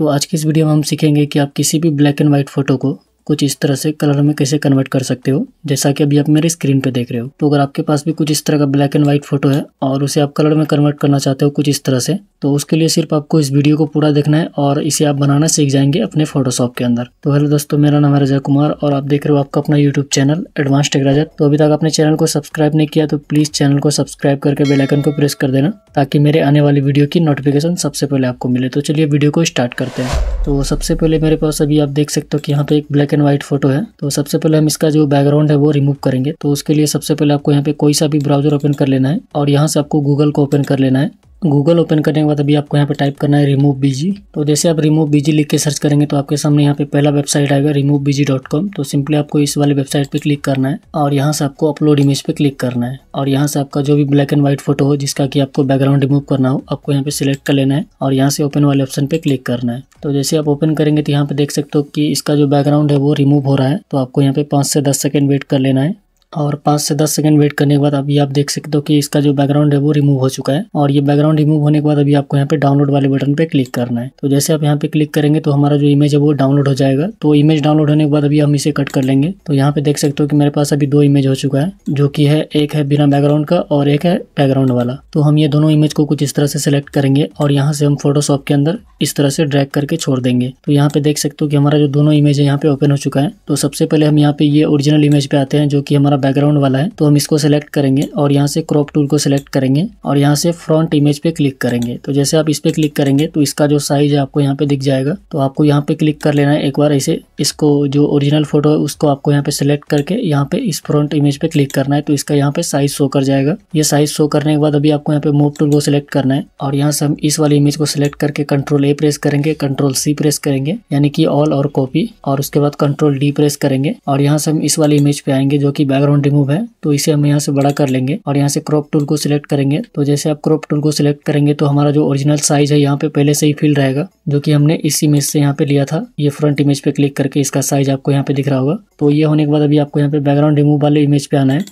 तो आज की इस वीडियो में हम सीखेंगे कि आप किसी भी ब्लैक एंड व्हाइट फ़ोटो को कुछ इस तरह से कलर में कैसे कन्वर्ट कर सकते हो जैसा कि अभी आप मेरे स्क्रीन पे देख रहे हो तो अगर आपके पास भी कुछ इस तरह का ब्लैक एंड व्हाइट फोटो है और उसे आप कलर में कन्वर्ट करना चाहते हो कुछ इस तरह से तो उसके लिए सिर्फ आपको इस वीडियो को पूरा देखना है और इसे आप बनाना सीख जाएंगे अपने फोटोशॉप के अंदर तो हेलो दोस्तों मेरा नाम है कुमार और आप देख रहे हो आपका अपना यूट्यूब चैनल एडवांस टेक तो अभी तक आपने चैनल को सब्सक्राइब नहीं किया तो प्लीज़ चैनल को सब्सक्राइब करके बेलाइकन को प्रेस कर देना ताकि मेरे आने वाली वीडियो की नोटिफिकेशन सबसे पहले आपको मिले तो चलिए वीडियो को स्टार्ट करते हैं तो सबसे पहले मेरे पास अभी आप देख सकते हो कि यहाँ पे एक black and and white photo है तो सबसे पहले हम इसका जो बैकग्राउंड है वो रिमूव करेंगे तो उसके लिए सबसे पहले आपको यहाँ पे कोई सा भी ब्राउजर ओपन कर लेना है और यहाँ से आपको गूगल को ओपन कर लेना है गूगल ओपन करने के बाद अभी आपको यहाँ पे टाइप करना है रिमूव बीजी तो जैसे आप रिमूव बीजी लिख के सर्च करेंगे तो आपके सामने यहाँ पे पहला वेबसाइट आएगा रिमूव बीजी डॉट कॉम तो सिंपली आपको इस वाले वेबसाइट पे क्लिक करना है और यहाँ से आपको अपलोड इमेज पे क्लिक करना है और यहाँ से आपका जो भी ब्लैक एंड व्हाइट फोटो हो जिसका कि आपको बैकग्राउंड रिमूव करना हो आपको यहाँ पे सिलेक्ट कर लेना है और यहाँ से ओपन वाले ऑप्शन पे क्लिक करना है तो जैसे आप ओपन करेंगे तो यहाँ पे देख सकते हो कि इसका जो बैकग्राउंड है वो रिमूव हो रहा है तो आपको यहाँ पे पाँच से दस सेकेंड वेट कर लेना है और पाँच से दस सेकंड वेट करने के बाद अभी आप देख सकते हो कि इसका जो बैकग्राउंड है वो रिमूव हो चुका है और ये बैकग्राउंड रिमूव होने के बाद अभी आपको यहाँ पे डाउनलोड वाले बटन पे क्लिक करना है तो जैसे आप यहाँ पे क्लिक करेंगे तो हमारा जो इमेज है वो डाउनलोड हो जाएगा तो इमेज डाउनलोड होने के बाद अभी हम इसे कट कर लेंगे तो यहाँ पे देख सकते हो कि मेरे पास अभी दो इमेज हो चुका है जो की है एक है बिना बैकग्राउंड का और एक है बैकग्राउंड वाला तो हम ये दोनों इमेज को कुछ इस तरह से सिलेक्ट करेंगे और यहाँ से हम फोटोशॉप के अंदर इस तरह से ड्रैग करके छोड़ देंगे तो यहाँ पे देख सकते हो कि हमारा जो दोनों इमेज है यहाँ पे ओपन हो चुका है तो सबसे पहले हम यहाँ पे ये ओरिजिनल इमेज पे आते हैं जो कि हमारा बैकग्राउंड वाला है तो हम इसको सेलेक्ट करेंगे और यहाँ से क्रॉप टूल को सिलेक्ट करेंगे और यहाँ से फ्रंट इमेज पे क्लिक करेंगे तो जैसे आप इस पर क्लिक करेंगे तो इसका जो साइज है आपको यहाँ पे दिख जाएगा तो आपको यहाँ पे क्लिक कर लेना है एक बार ऐसे इसको जो ओरिजिनल फोटो है उसको आपको यहाँ पे सिलेक्ट करके यहाँ पे इस फ्रंट इमेज पे क्लिक करना है तो इसका यहाँ पे साइज शो कर जाएगा ये साइज शो करने के बाद अभी आपको यहाँ पे मूव टूल को सिलेक्ट करना है और यहाँ से हम इस वाली इमेज को सिलेक्ट करके कंट्रोल ए प्रेस करेंगे कंट्रोल सी प्रेस करेंगे यानी कि ऑल और कॉपी और उसके बाद कंट्रोल डी प्रेस करेंगे और यहाँ से हम इस वाली इमेज पे आएंगे जो कि बैकग्राउंड बैकग्राउंड रिमूव है तो इसे हम यहाँ से बड़ा कर लेंगे और यहाँ से क्रॉप टूल को सिलेक्ट करेंगे तो जैसे आप क्रॉप टूल को सिलेक्ट करेंगे तो हमारा जो ओरिजिनल साइज है यहाँ पे पहले से ही फिल रहेगा जो कि हमने इस इमेज से यहाँ पे लिया था ये फ्रंट इमेज पे क्लिक करके इसका साइज आपको यहाँ पे दिख रहा होगा तो ये होने के बाद अभी आपको यहाँ पे बैकग्राउंड रिमूव वाले इमेज पे आना है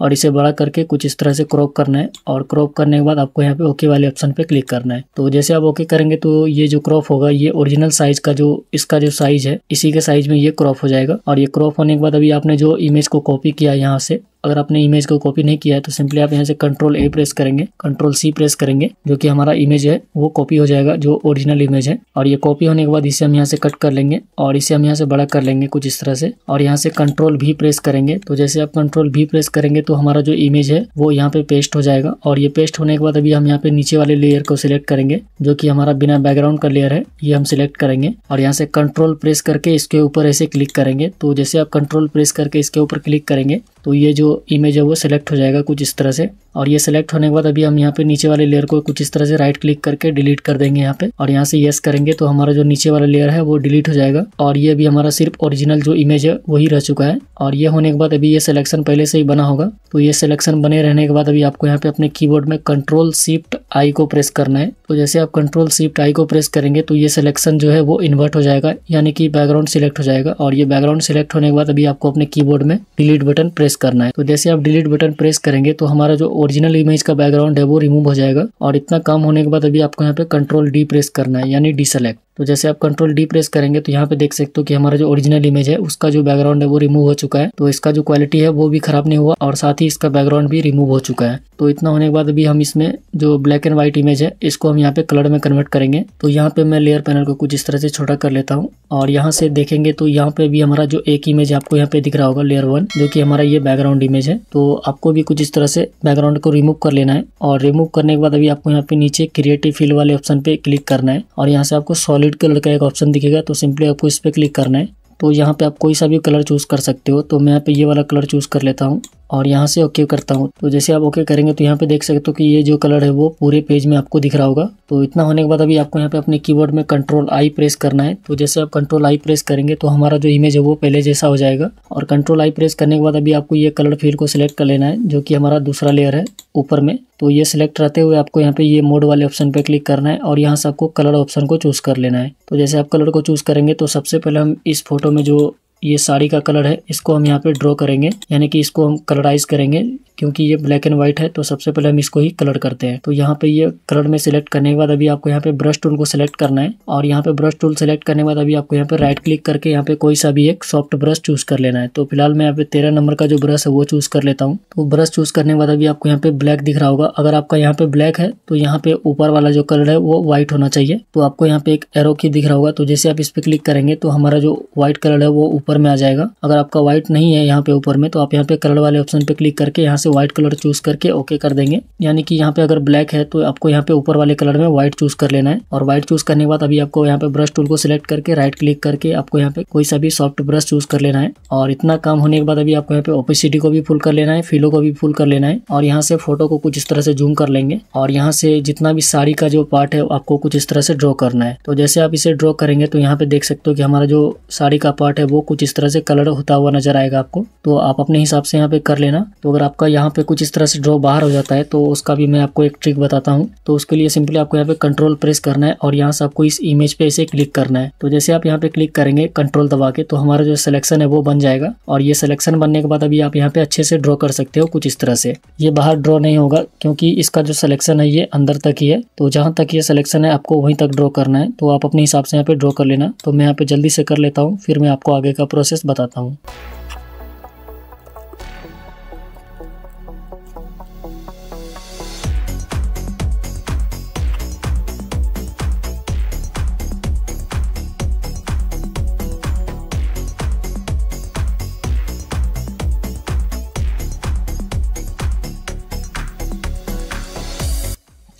और इसे बड़ा करके कुछ इस तरह से क्रॉप करना है और क्रॉप करने के बाद आपको यहाँ पे ओके वाले ऑप्शन पे क्लिक करना है तो जैसे आप ओके करेंगे तो ये जो क्रॉप होगा ये ओरिजिनल साइज का जो इसका जो साइज है इसी के साइज में ये क्रॉप हो जाएगा और ये क्रॉप होने के बाद अभी आपने जो इमेज को कॉपी किया यहाँ से अगर आपने इमेज को कॉपी नहीं किया है तो सिंपली आप यहाँ से कंट्रोल ए प्रेस करेंगे कंट्रोल सी प्रेस करेंगे जो कि हमारा इमेज है वो कॉपी हो जाएगा जो ओरिजिनल इमेज है और ये कॉपी होने के बाद इसे हम यहाँ से कट कर लेंगे और इसे हम यहाँ से बड़ा कर लेंगे कुछ इस तरह से और यहाँ से कंट्रोल भी प्रेस करेंगे तो जैसे आप कंट्रोल भी प्रेस करेंगे तो हमारा जो इमेज है वो यहाँ पे पेस्ट हो जाएगा और ये पेस्ट होने के बाद अभी हम यहाँ पे नीचे वाले लेयर को सिलेक्ट करेंगे जो कि हमारा बिना बैकग्राउंड का लेयर है ये हम सिलेक्ट करेंगे और यहाँ से कंट्रोल प्रेस करके इसके ऊपर ऐसे क्लिक करेंगे तो जैसे आप कंट्रोल प्रेस करके इसके ऊपर क्लिक करेंगे तो ये जो इमेज है वो सिलेक्ट हो जाएगा कुछ इस तरह से और ये सिलेक्ट होने के बाद अभी हम यहाँ पे नीचे वाले लेयर को कुछ इस तरह से राइट क्लिक करके डिलीट कर देंगे यहाँ पे और यहाँ से येस करेंगे तो हमारा जो नीचे वाला लेयर है वो डिलीट हो जाएगा और ये अभी हमारा सिर्फ ओरिजिनल जो इमेज है वही रह चुका है और ये होने के बाद अभी ये सिलेक्शन पहले से ही बना होगा तो ये सिलेक्शन बने रहने के बाद अभी आपको यहाँ पे अपने की में कंट्रोल शिफ्ट आई को प्रेस करना है तो जैसे आप कंट्रोल शिफ्ट आई को प्रेस करेंगे तो ये सिलेक्शन जो है वो इन्वर्ट हो जाएगा यानी कि बैकग्राउंड सिलेक्ट हो जाएगा और ये बैकग्राउंड सिलेक्ट होने के बाद अभी आपको अपने की में डिलीट बटन प्रेस प्रेस करना है तो जैसे आप डिलीट बटन प्रेस करेंगे तो हमारा जो ओरिजिनल इमेज का बैकग्राउंड है वो रिमूव हो जाएगा और इतना काम होने के बाद अभी आपको यहाँ पे कंट्रोल डी प्रेस करना है यानी डिसलेक्ट तो जैसे आप कंट्रोल डी प्रेस करेंगे तो यहाँ पे देख सकते हो कि हमारा जो ओरिजिनल इमेज है उसका जो बैकग्राउंड है वो रिमूव हो चुका है तो इसका जो क्वालिटी है वो भी खराब नहीं हुआ और साथ ही इसका बैकग्राउंड भी रिमूव हो चुका है तो इतना होने के बाद अभी हम इसमें जो ब्लैक एंड व्हाइट इमेज है इसको हम यहाँ पे कलर में कन्वर्ट करेंगे तो यहाँ पे मैं लेयर पैनल को कुछ इस तरह से छोटा कर लेता हूँ और यहाँ से देखेंगे तो यहाँ पे भी हमारा जो एक इमेज आपको यहाँ पे दिख रहा होगा लेयर वन जो की हमारा ये बैकग्राउंड इमेज है तो आपको भी कुछ इस तरह से बैकग्राउंड को रिमूव कर लेना है और रिमूव करने के बाद अभी आपको यहाँ पे नीचे क्रिएटिव फील वाले ऑप्शन पे क्लिक करना है और यहाँ से आपको सॉलिड सॉलिड कलर का एक ऑप्शन दिखेगा तो सिंपली आपको इस पर क्लिक करना है तो यहाँ पे आप कोई सा भी कलर चूज़ कर सकते हो तो मैं यहाँ पे ये वाला कलर चूज़ कर लेता हूँ और यहाँ से ओके करता हूँ तो जैसे आप ओके करेंगे तो यहाँ पे देख सकते हो कि ये जो कलर है वो पूरे पेज में आपको दिख रहा होगा तो इतना होने के बाद अभी आपको यहाँ पे अपने कीबोर्ड में कंट्रोल आई प्रेस करना है तो जैसे आप कंट्रोल आई प्रेस करेंगे तो हमारा जो इमेज है वो पहले जैसा हो जाएगा और कंट्रोल आई प्रेस करने के बाद अभी आपको ये कलर फील्ड को सिलेक्ट कर लेना है जो कि हमारा दूसरा लेयर है ऊपर में तो ये सिलेक्ट रहते हुए आपको यहाँ पे ये मोड वाले ऑप्शन पे क्लिक करना है और यहाँ से आपको कलर ऑप्शन को चूज़ कर लेना है तो जैसे आप कलर को चूज़ करेंगे तो सबसे पहले हम इस फोटो में जो ये साड़ी का कलर है इसको हम यहाँ पे ड्रॉ करेंगे यानी कि इसको हम कलराइज करेंगे क्योंकि ये ब्लैक एंड व्हाइट है तो सबसे पहले हम इसको ही कलर करते हैं तो यहाँ पे ये कलर में सिलेक्ट करने के बाद अभी आपको यहाँ पे ब्रश टूल को सिलेक्ट करना है और यहाँ पे ब्रश टूल सेलेक्ट करने के बाद अभी आपको यहाँ पे राइट क्लिक करके यहाँ पे कोई सा भी एक सॉफ्ट ब्रश चूज कर लेना है तो फिलहाल मैं यहाँ पे तेरह नंबर का जो ब्रश है वो चूज कर लेता हूँ तो ब्रश चूज करने के बाद अभी आपको यहाँ पे ब्लैक दिख रहा होगा अगर आपका यहाँ पे ब्लैक है तो यहाँ पे ऊपर वाला जो कलर है वो व्हाइट होना चाहिए तो आपको यहाँ पे एक एरो की दिख रहा होगा तो जैसे आप इस पर क्लिक करेंगे तो हमारा जो व्हाइट कलर है वो ऊपर ऊपर में आ जाएगा अगर आपका व्हाइट नहीं है यहाँ पे ऊपर में तो आप यहाँ पे कलर वाले ऑप्शन पे क्लिक करके यहाँ से व्हाइट कलर चूज करके ओके कर देंगे यानी कि यहाँ पे अगर ब्लैक है तो आपको यहाँ पे ऊपर वाले कलर में व्हाइट चूज कर लेना है और व्हाइट चूज करने के बाद अभी आपको यहाँ पे ब्रश टूल को सिलेक्ट करके राइट क्लिक करके आपको यहाँ पे कोई सा भी सॉफ्ट ब्रश चूज कर लेना है और इतना काम होने के बाद अभी आपको यहाँ पे ओपेसिटी को भी फुल कर लेना है फिलो को भी फुल कर लेना है और यहाँ से फोटो को कुछ इस तरह से जूम कर लेंगे और यहाँ से जितना भी साड़ी का जो पार्ट है आपको कुछ इस तरह से ड्रॉ करना है तो जैसे आप इसे ड्रॉ करेंगे तो यहाँ पे देख सकते हो कि हमारा जो साड़ी का पार्ट है वो कुछ कुछ इस तरह से कलर होता हुआ नजर आएगा आपको तो आप अपने हिसाब से यहाँ पे कर लेना तो अगर आपका यहाँ पे कुछ इस तरह से ड्रॉ बाहर हो जाता है तो उसका भी मैं आपको एक ट्रिक बताता हूँ तो उसके लिए सिंपली आपको यहाँ पे कंट्रोल प्रेस करना है और यहाँ से आपको इस इमेज पे ऐसे क्लिक करना है तो जैसे आप यहाँ पे क्लिक करेंगे कंट्रोल दबा के तो हमारा जो सिलेक्शन है वो बन जाएगा और ये सिलेक्शन बनने के बाद अभी आप यहाँ पे अच्छे से ड्रॉ कर सकते हो कुछ इस तरह से ये बाहर ड्रॉ नहीं होगा क्योंकि इसका जो सिलेक्शन है ये अंदर तक ही है तो जहाँ तक ये सिलेक्शन है आपको वहीं तक ड्रॉ करना है तो आप अपने हिसाब से यहाँ पे ड्रॉ कर लेना तो मैं यहाँ पे जल्दी से कर लेता हूँ फिर मैं आपको आगे का इसका प्रोसेस बताता हूँ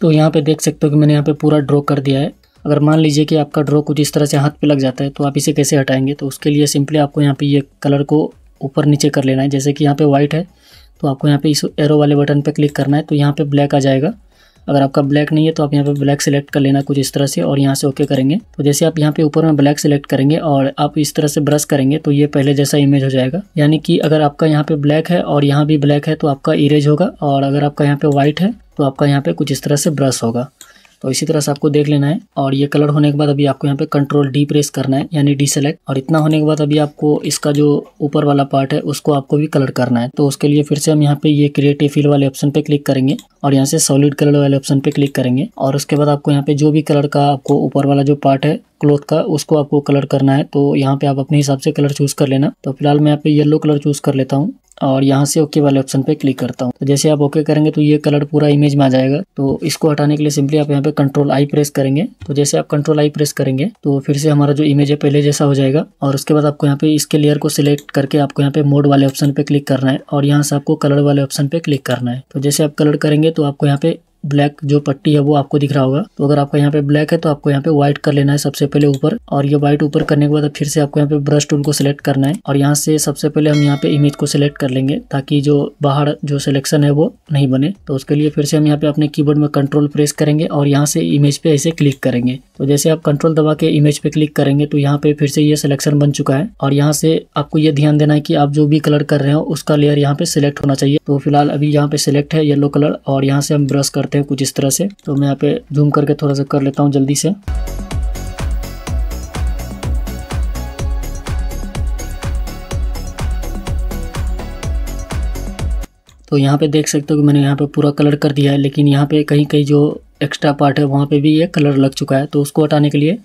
तो यहाँ पे देख सकते हो कि मैंने यहाँ पे पूरा ड्रॉ कर दिया है अगर मान लीजिए कि आपका ड्रॉ कुछ इस तरह से हाथ पे लग जाता है तो आप इसे कैसे हटाएंगे तो उसके लिए सिंपली आपको यहाँ पे ये कलर को ऊपर नीचे कर लेना है जैसे कि यहाँ पे वाइट है तो आपको यहाँ पे इस एरो वाले बटन पे क्लिक करना है तो यहाँ पे ब्लैक आ जाएगा अगर आपका ब्लैक नहीं है तो आप यहाँ पे ब्लैक सेलेक्ट कर लेना कुछ इस तरह से और यहाँ से ओके करेंगे तो जैसे आप यहाँ पे ऊपर में ब्लैक सेलेक्ट करेंगे और आप इस तरह से ब्रश करेंगे तो ये पहले जैसा इमेज हो जाएगा यानी कि अगर आपका यहाँ पे ब्लैक है और यहाँ भी ब्लैक है तो आपका इरेज होगा और अगर आपका यहाँ पे व्हाइट है तो आपका यहाँ पे कुछ इस तरह से ब्रश होगा तो इसी तरह से आपको देख लेना है और ये कलर होने के बाद अभी आपको यहाँ पे कंट्रोल डी प्रेस करना है यानी डी सेलेक्ट और इतना होने के बाद अभी आपको इसका जो ऊपर वाला पार्ट है उसको आपको भी कलर करना है तो उसके लिए फिर से हम यहाँ पे ये क्रिएटिव फील वाले ऑप्शन पे क्लिक करेंगे और यहाँ से सॉलिड कलर वाले ऑप्शन पे क्लिक करेंगे और उसके बाद आपको यहाँ पे जो भी कलर का आपको ऊपर वाला जो पार्ट है क्लोथ का उसको आपको कलर करना है तो यहाँ पे आप अपने हिसाब से कलर चूज कर लेना तो फिलहाल मैं यहाँ पे येलो कलर चूज कर लेता हूँ और यहाँ से ओके वाले ऑप्शन पे क्लिक करता हूँ तो जैसे आप ओके करेंगे तो ये कलर पूरा इमेज में आ जाएगा तो इसको हटाने के लिए सिंपली आप यहाँ पे कंट्रोल आई प्रेस करेंगे तो जैसे आप कंट्रोल आई प्रेस करेंगे तो फिर से हमारा जो इमेज है पहले जैसा हो जाएगा और उसके बाद आपको यहाँ पे इसके लेयर को सिलेक्ट करके आपको यहाँ पे मोड वाले ऑप्शन पे क्लिक करना है और यहाँ से आपको कलर वाले ऑप्शन पे क्लिक करना है तो जैसे आप कलर करेंगे तो आपको यहाँ पे ब्लैक जो पट्टी है वो आपको दिख रहा होगा तो अगर आपका यहाँ पे ब्लैक है तो आपको यहाँ पे व्हाइट कर लेना है सबसे पहले ऊपर और ये व्हाइट ऊपर करने के बाद फिर से आपको यहाँ पे ब्रश टूल को सिलेक्ट करना है और यहाँ से सबसे पहले हम यहाँ पे इमेज को सिलेक्ट कर लेंगे ताकि जो बाहर जो सिलेक्शन है वो नहीं बने तो उसके लिए फिर से हम यहाँ पे अपने की में कंट्रोल प्रेस करेंगे और यहाँ से इमेज पे ऐसे क्लिक करेंगे तो जैसे आप कंट्रोल दबा के इमेज पे क्लिक करेंगे तो यहाँ पे फिर से ये सिलेक्शन बन चुका है और यहाँ से आपको ये ध्यान देना है कि आप जो भी कलर कर रहे हो उसका लेयर यहाँ पे सिलेक्ट होना चाहिए तो फिलहाल अभी यहाँ पे सिलेक्ट है येलो कलर और यहाँ से हम ब्रश करते आते हैं कुछ इस तरह से तो मैं यहाँ पे जूम करके थोड़ा सा कर लेता हूँ जल्दी से तो यहाँ पे देख सकते हो कि मैंने यहाँ पे पूरा कलर कर दिया है लेकिन यहाँ पे कहीं कहीं जो एक्स्ट्रा पार्ट है वहाँ पे भी ये कलर लग चुका है तो उसको हटाने के लिए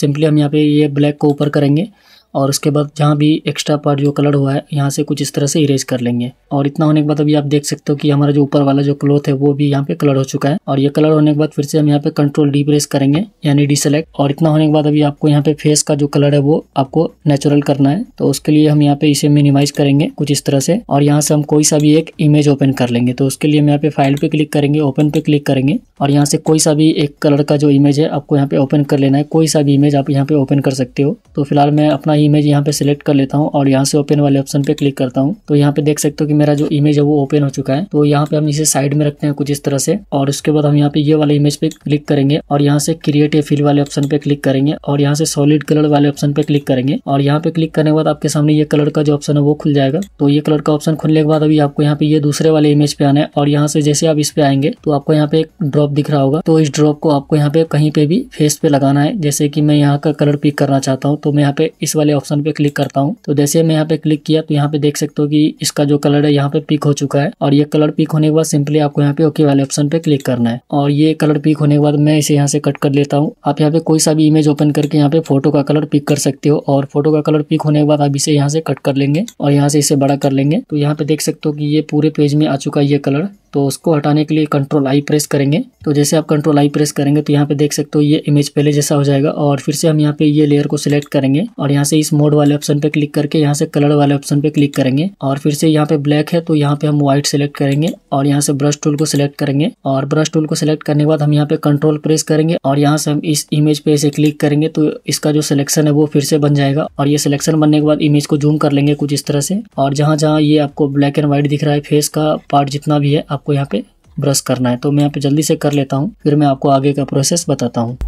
सिंपली हम यहाँ पे ये ब्लैक को ऊपर करेंगे और उसके बाद जहाँ भी एक्स्ट्रा पार्ट जो कलर हुआ है यहाँ से कुछ इस तरह से इरेज कर लेंगे और इतना होने के बाद अभी आप देख सकते हो कि हमारा जो ऊपर वाला जो क्लोथ है वो भी यहाँ पे कलर हो चुका है और ये कलर होने के बाद फिर से हम यहाँ पे कंट्रोल डी प्रेस करेंगे यानी डी सेलेक्ट और इतना होने के बाद अभी आपको यहाँ पे फेस का जो कलर है वो आपको नेचुरल करना है तो उसके लिए हम यहाँ पे इसे मिनिमाइज करेंगे कुछ इस तरह से और यहाँ से हम कोई सा भी एक इमेज ओपन कर लेंगे तो उसके लिए हम यहाँ पे फाइल पे क्लिक करेंगे ओपन पे क्लिक करेंगे और यहाँ से कोई सा भी एक कलर का जो इमेज है आपको यहाँ पे ओपन कर लेना है कोई सा भी इमेज आप यहाँ पे ओपन कर सकते हो तो फिलहाल मैं अपना इमेज यहाँ पे सिलेक्ट कर लेता हूँ और यहाँ से ओपन वाले ऑप्शन पे क्लिक करता हूँ तो यहाँ पे देख सकते हो कि मेरा जो इमेज है वो ओपन हो चुका है तो यहाँ पे हम इसे साइड में रखते हैं कुछ इस तरह से और उसके बाद हम यहाँ पे ये वाले इमेज पे क्लिक करेंगे और यहाँ से क्रिएट ए फिल वाले ऑप्शन पे क्लिक करेंगे और यहाँ से सॉलिड कलर वाले ऑप्शन पे क्लिक करेंगे और यहाँ पे क्लिक करने के बाद आपके सामने ये कलर का जो ऑप्शन है वो खुल जाएगा तो ये कलर का ऑप्शन खुलने के बाद अभी आपको यहाँ पे ये दूसरे वाले इमेज पे आना है और यहाँ से जैसे आप इस पे आएंगे तो आपको यहाँ पे एक ड्रॉप दिख रहा होगा तो इस ड्रॉप को आपको यहाँ पे कहीं पे भी फेस पे लगाना है जैसे कि मैं यहाँ का कलर पिक करना चाहता हूँ तो मैं यहाँ पे इस वाले वाले ऑप्शन पे क्लिक करता हूँ तो जैसे मैं यहाँ पे क्लिक किया तो यहाँ पे देख सकते हो कि इसका जो कलर है यहाँ पे पिक हो चुका है और ये कलर पिक होने के बाद सिंपली आपको यहाँ पे ओके वाले ऑप्शन पे क्लिक करना है और ये कलर पिक होने के बाद मैं इसे यहाँ से कट कर लेता हूँ आप यहाँ पे कोई सा भी इमेज ओपन करके यहाँ पे फोटो का कलर पिक कर सकते हो और फोटो का कलर पिक होने के बाद आप इसे यहाँ से कट कर लेंगे और यहाँ से इसे बड़ा कर लेंगे तो यहाँ पे देख सकते हो कि ये पूरे पेज में आ चुका है ये कलर तो उसको हटाने के लिए कंट्रोल आई प्रेस करेंगे तो जैसे आप कंट्रोल आई प्रेस करेंगे तो यहाँ पे देख सकते हो ये इमेज पहले जैसा हो जाएगा और फिर से हम यहाँ पे ये लेयर को सिलेक्ट करेंगे और यहाँ से इस मोड वाले ऑप्शन पे क्लिक करके यहाँ से कलर वाले ऑप्शन पे क्लिक करेंगे और फिर से यहाँ पे ब्लैक है तो यहाँ पे हम व्हाइट सेलेक्ट करेंगे और यहाँ से ब्रश टूल को सिलेक्ट करेंगे और ब्रश टूल को सिलेक्ट करने के बाद हम यहाँ पे कंट्रोल प्रेस करेंगे और यहाँ से हम इस इमेज पे इसे क्लिक करेंगे तो इसका जो सिलेक्शन है वो फिर से बन जाएगा और ये सिलेक्शन बनने के बाद इमेज को जूम कर लेंगे कुछ इस तरह से और जहाँ जहाँ ये आपको ब्लैक एंड व्हाइट दिख रहा है फेस का पार्ट जितना भी है आप आपको यहाँ पे ब्रश करना है तो मैं यहाँ पे जल्दी से कर लेता हूँ फिर मैं आपको आगे का प्रोसेस बताता हूँ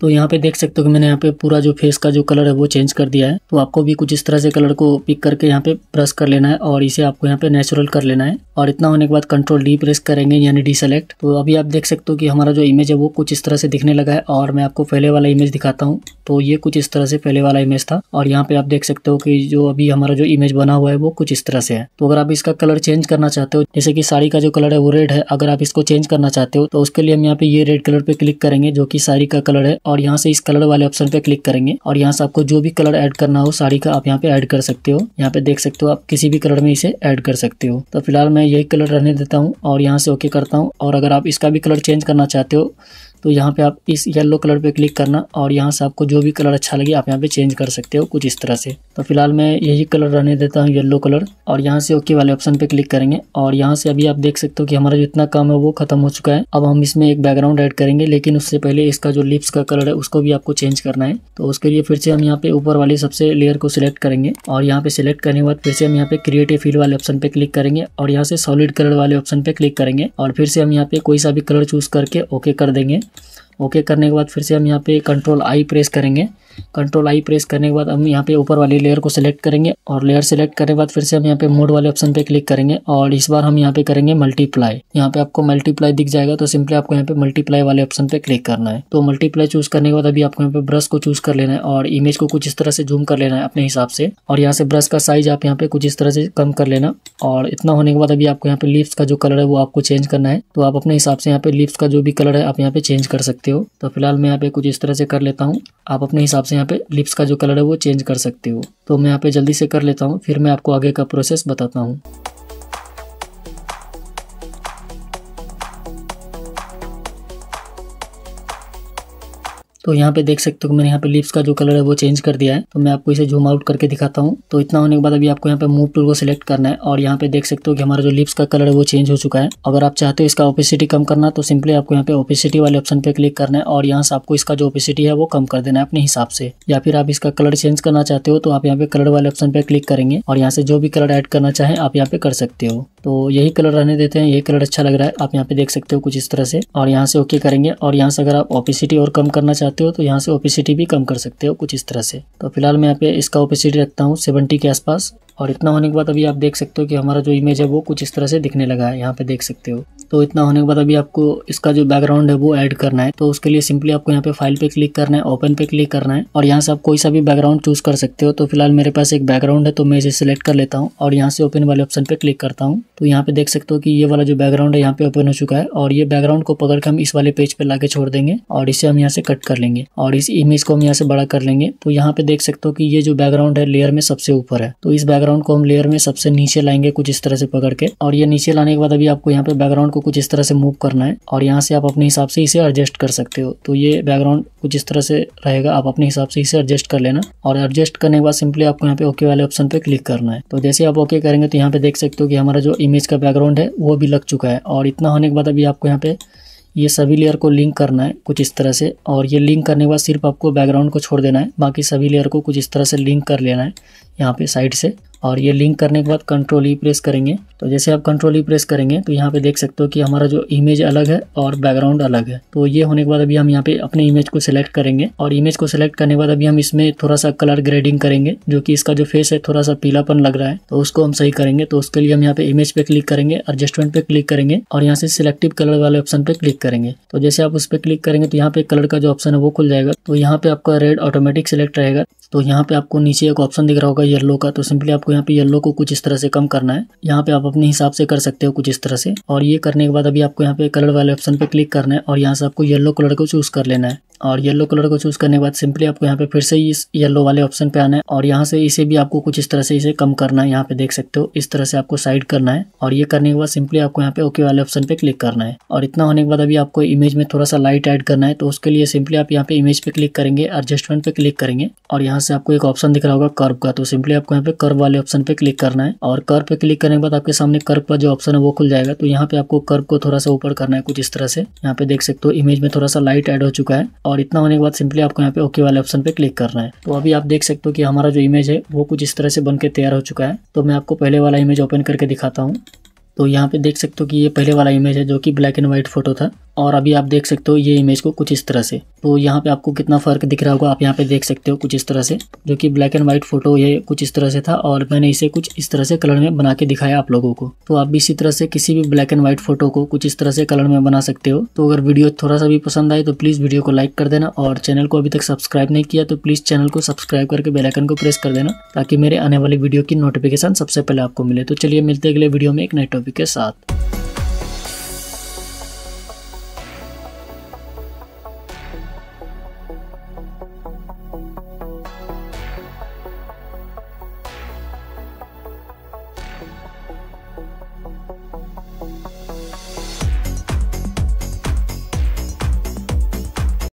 तो यहाँ पे देख सकते हो कि मैंने यहाँ पे पूरा जो फेस का जो कलर है वो चेंज कर दिया है तो आपको भी कुछ इस तरह से कलर को पिक करके यहाँ पे प्रेस कर लेना है और इसे आपको यहाँ पे नेचुरल कर लेना है और इतना होने के बाद कंट्रोल डी प्रेस करेंगे यानी डी सेलेक्ट तो अभी आप देख सकते हो कि हमारा जो इमेज है वो कुछ इस तरह से दिखने लगा है और मैं आपको पहले वाला इमेज दिखाता हूँ तो ये कुछ इस तरह से पहले वाला इमेज था और यहाँ पे आप देख सकते हो कि जो अभी हमारा जो इमेज बना हुआ है वो कुछ इस तरह से है तो अगर आप इसका कलर चेंज करना चाहते हो जैसे कि साड़ी का जो कलर है वो रेड है अगर आप इसको चेंज करना चाहते हो तो उसके लिए हम यहाँ पे ये रेड कलर पे क्लिक करेंगे जो कि साड़ी का कलर है और यहाँ से इस कलर वाले ऑप्शन पे क्लिक करेंगे और यहाँ से आपको जो भी कलर ऐड करना हो साड़ी का आप यहाँ पे ऐड कर सकते हो यहाँ पे देख सकते हो आप किसी भी कलर में इसे ऐड कर सकते हो तो फिलहाल मैं यही कलर रहने देता हूँ और यहाँ से ओके करता हूँ और अगर आप इसका भी कलर चेंज करना चाहते हो तो यहाँ पे आप इस येलो कलर पे क्लिक करना और यहाँ से आपको जो भी कलर अच्छा लगे आप यहाँ पे चेंज कर सकते हो कुछ इस तरह से तो फिलहाल मैं यही कलर रहने देता हूँ येलो कलर और यहाँ से ओके वाले ऑप्शन पे क्लिक करेंगे और यहाँ से अभी आप देख सकते हो कि हमारा जितना काम है वो खत्म हो चुका है अब हम इसमें एक बैकग्राउंड एड करेंगे लेकिन उससे पहले इसका जो लिप्स का कलर है उसको भी आपको चेंज करना है तो उसके लिए फिर से हम यहाँ पे ऊपर वाली सबसे लेयर को सिलेक्ट करेंगे और यहाँ पे सिलेक्ट करने के बाद फिर से हम यहाँ पे क्रिएटिव फील वाले ऑप्शन पे क्लिक करेंगे और यहाँ से सॉलिड कलर वाले ऑप्शन पे क्लिक करेंगे और फिर से हम यहाँ पे कोई सा भी कलर चूज करके ओके कर देंगे ओके करने के बाद फिर से हम यहाँ पे कंट्रोल आई प्रेस करेंगे कंट्रोल आई प्रेस करने के बाद हम यहाँ पे ऊपर वाली लेयर को सिलेक्ट करेंगे और लेयर सेलेक्ट करने के बाद फिर से हम यहाँ पे मोड वाले ऑप्शन पे क्लिक करेंगे और इस बार हम यहाँ पे करेंगे मल्टीप्लाई यहाँ पे आपको मल्टीप्लाई दिख जाएगा तो सिंपली आपको यहाँ पे मल्टीप्लाई वाले ऑप्शन पे क्लिक करना है तो मल्टीप्लाई चूज करने के बाद अभी आपको यहाँ पे ब्रश को चूज कर लेना है और इमेज को कुछ इस तरह से जूम कर लेना है अपने हिसाब से और यहाँ से ब्रश का साइज आप यहाँ पे कुछ इस तरह से कम कर लेना और इतना होने के बाद अभी आपको यहाँ पे लिप्स का जो कलर है वो आपको चेंज करना है तो आप अपने हिसाब से यहाँ पे लिप्स का जो भी कलर है आप यहाँ पे चेंज कर सकते हो तो फिलहाल मैं यहाँ पे कुछ इस तरह से कर लेता हूँ आप अपने हिसाब से यहाँ पे लिप्स का जो कलर है वो चेंज कर सकते हो तो मैं यहाँ पे जल्दी से कर लेता हूँ फिर मैं आपको आगे का प्रोसेस बताता हूँ तो यहाँ पे देख सकते हो मैंने यहाँ पे लिप्स का जो कलर है वो चेंज कर दिया है तो मैं आपको इसे जूम आउट करके दिखाता हूँ तो इतना होने के बाद अभी आपको यहाँ पे मूव टूल को सिलेक्ट करना है और यहाँ पे देख सकते हो कि हमारा जो लिप्स का कलर है वो चेंज हो चुका है अगर आप चाहते हो इसका ओपिसिटी कम करना तो सिंपली आपको यहाँ पे ओपिसिटी वाले ऑप्शन पे क्लिक करना है और यहाँ से आपको इसका जो ओपिसिटी है वो कम कर देना है अपने हिसाब से या फिर आप इसका कलर चेंज करना चाहते हो तो आप यहाँ पे कलर वाले ऑप्शन पे क्लिक करेंगे और यहाँ से जो भी कलर एड करना चाहें आप यहाँ पे कर सकते हो तो यही कलर रहने देते हैं यही कलर अच्छा लग रहा है आप यहाँ पे देख सकते हो कुछ इस तरह से और यहाँ से ओके करेंगे और यहाँ से अगर आप ओपिसिटी और कम करना चाहते चाहते हो तो यहाँ से ओपेसिटी भी कम कर सकते हो कुछ इस तरह से तो फिलहाल मैं यहाँ पे इसका ओपेसिटी रखता हूँ सेवेंटी के आसपास और इतना होने के बाद अभी आप देख सकते हो कि हमारा जो इमेज है वो कुछ इस तरह से दिखने लगा है यहाँ पे देख सकते हो तो इतना होने के बाद अभी आपको इसका जो बैकग्राउंड है वो ऐड करना है तो उसके लिए सिंपली आपको यहाँ पे फाइल पे क्लिक करना है ओपन पे क्लिक करना है और यहाँ से आप कोई सा भी बैकग्राउंड चूज कर सकते हो तो फिलहाल मेरे पास एक बैकग्राउंड है तो मैं इसे सिलेक्ट कर लेता हूँ और यहाँ से ओपन वाले ऑप्शन पे क्लिक करता हूँ तो यहाँ पे देख सकते हो कि ये वाला जो बैकग्राउंड है यहाँ पे ओपन हो चुका है और ये बैकग्राउंड को पकड़ के हम इस वाले पेज पे ला छोड़ देंगे और इसे हम यहाँ से कट कर लेंगे और इस इमेज को हम यहाँ से बड़ा कर लेंगे तो यहाँ पे देख सकते हो कि ये जो बैकग्राउंड है लेयर में सबसे ऊपर है तो इस बैकग्राउंड बैकग्राउंड को हम लेयर में सबसे नीचे लाएंगे कुछ इस तरह से पकड़ के और ये नीचे लाने के बाद अभी आपको यहाँ पे बैकग्राउंड को कुछ इस तरह से मूव करना है और यहाँ से आप अपने हिसाब से इसे एडजस्ट कर सकते हो तो ये बैकग्राउंड कुछ इस तरह से रहेगा आप अपने हिसाब से इसे एडजस्ट कर लेना और एडजस्ट करने के बाद सिंपली आपको यहाँ पे ओके वाले ऑप्शन पे क्लिक करना है तो जैसे आप ओके करेंगे तो यहाँ पे देख सकते हो कि हमारा जो इमेज का बैकग्राउंड है वो भी लग चुका है और इतना होने के बाद अभी आपको यहाँ पे ये सभी लेयर को लिंक करना है कुछ इस तरह से और ये लिंक करने के बाद सिर्फ आपको बैकग्राउंड को छोड़ देना है बाकी सभी लेयर को कुछ इस तरह से लिंक कर लेना है यहाँ पे साइड से और ये लिंक करने के बाद कंट्रोल ई प्रेस करेंगे तो जैसे आप कंट्रोल ई प्रेस करेंगे तो यहाँ पे देख सकते हो कि हमारा जो इमेज अलग है और बैकग्राउंड अलग है तो ये होने के बाद अभी हम यहाँ पे अपने इमेज को सिलेक्ट करेंगे और इमेज को सिलेक्ट करने के बाद अभी हम इसमें थोड़ा सा कलर ग्रेडिंग करेंगे जो कि इसका जो फेस है थोड़ा सा पीलापन लग रहा है तो उसको हम सही करेंगे तो उसके लिए हम यहाँ पे इमेज पे क्लिक करेंगे एडजस्टमेंट पे क्लिक करेंगे और यहाँ से सिलेक्टिव कलर वाले ऑप्शन पे क्लिक करेंगे तो जैसे आप उस पर क्लिक करेंगे तो यहाँ पे कलर का जो ऑप्शन है वो खुल जाएगा तो यहाँ पे आपका रेड ऑटोमेटिक सिलेक्ट रहेगा तो यहाँ पे आपको नीचे एक ऑप्शन दिख रहा होगा येलो का तो सिंपली आप आपको यहाँ पे येलो को कुछ इस तरह से कम करना है यहाँ पे आप अपने हिसाब से कर सकते हो कुछ इस तरह से और ये करने के बाद अभी आपको यहाँ पे कलर वाले ऑप्शन पे क्लिक करना है और यहाँ से आपको येलो कलर को चूज कर लेना है और येलो कलर को चूज करने के बाद सिंपली आपको यहाँ पे फिर से इस येलो वाले ऑप्शन पे आना है और यहाँ से इसे भी आपको कुछ इस तरह से इसे कम करना है यहाँ पे देख सकते हो इस तरह से आपको साइड करना है और ये करने के बाद सिंपली आपको यहाँ पे ओके वाले ऑप्शन पे क्लिक करना है और इतना होने के बाद अभी आपको इमेज में थोड़ा सा लाइट एड करना है तो उसके लिए सिंपली आप यहाँ पे इमेज पे क्लिक करेंगे एडजस्टमेंट पे क्लिक करेंगे और यहाँ से आपको एक ऑप्शन दिख रहा होगा कर्व का तो सिंपली आपको यहाँ पे कर्व वाले वाले ऑप्शन पे क्लिक करना है और कर पे क्लिक करने के बाद आपके सामने कर्व का जो ऑप्शन है वो खुल जाएगा तो यहाँ पे आपको कर्व को थोड़ा सा ऊपर करना है कुछ इस तरह से यहाँ पे देख सकते हो इमेज में थोड़ा सा लाइट एड हो चुका है और इतना होने के बाद सिंपली आपको यहाँ पे ओके वाले ऑप्शन पे क्लिक करना है तो अभी आप देख सकते हो कि हमारा जो इमेज है वो कुछ इस तरह से बन तैयार हो चुका है तो मैं आपको पहले वाला इमेज ओपन करके दिखाता हूँ तो यहाँ पे देख सकते हो कि ये पहले वाला इमेज है जो कि ब्लैक एंड व्हाइट फोटो था और अभी आप देख सकते हो ये इमेज को कुछ इस तरह से तो यहाँ पे आपको कितना फ़र्क दिख रहा होगा आप यहाँ पे देख सकते हो कुछ इस तरह से जो कि ब्लैक एंड व्हाइट फोटो ये कुछ इस तरह से था और मैंने इसे कुछ इस तरह से कलर में बना के दिखाया आप लोगों को तो आप भी इसी तरह से किसी भी ब्लैक एंड व्हाइट फोटो को कुछ इस तरह से कलर में बना सकते हो तो अगर वीडियो थोड़ा सा भी पसंद आए तो प्लीज़ वीडियो को लाइक कर देना और चैनल को अभी तक सब्सक्राइब नहीं किया तो प्लीज़ चैनल को सब्सक्राइब करके बेलाइकन को प्रेस कर देना ताकि मेरे आने वाले वीडियो की नोटिफिकेशन सबसे पहले आपको मिले तो चलिए मिलते अगले वीडियो में एक नेटवर्क के साथ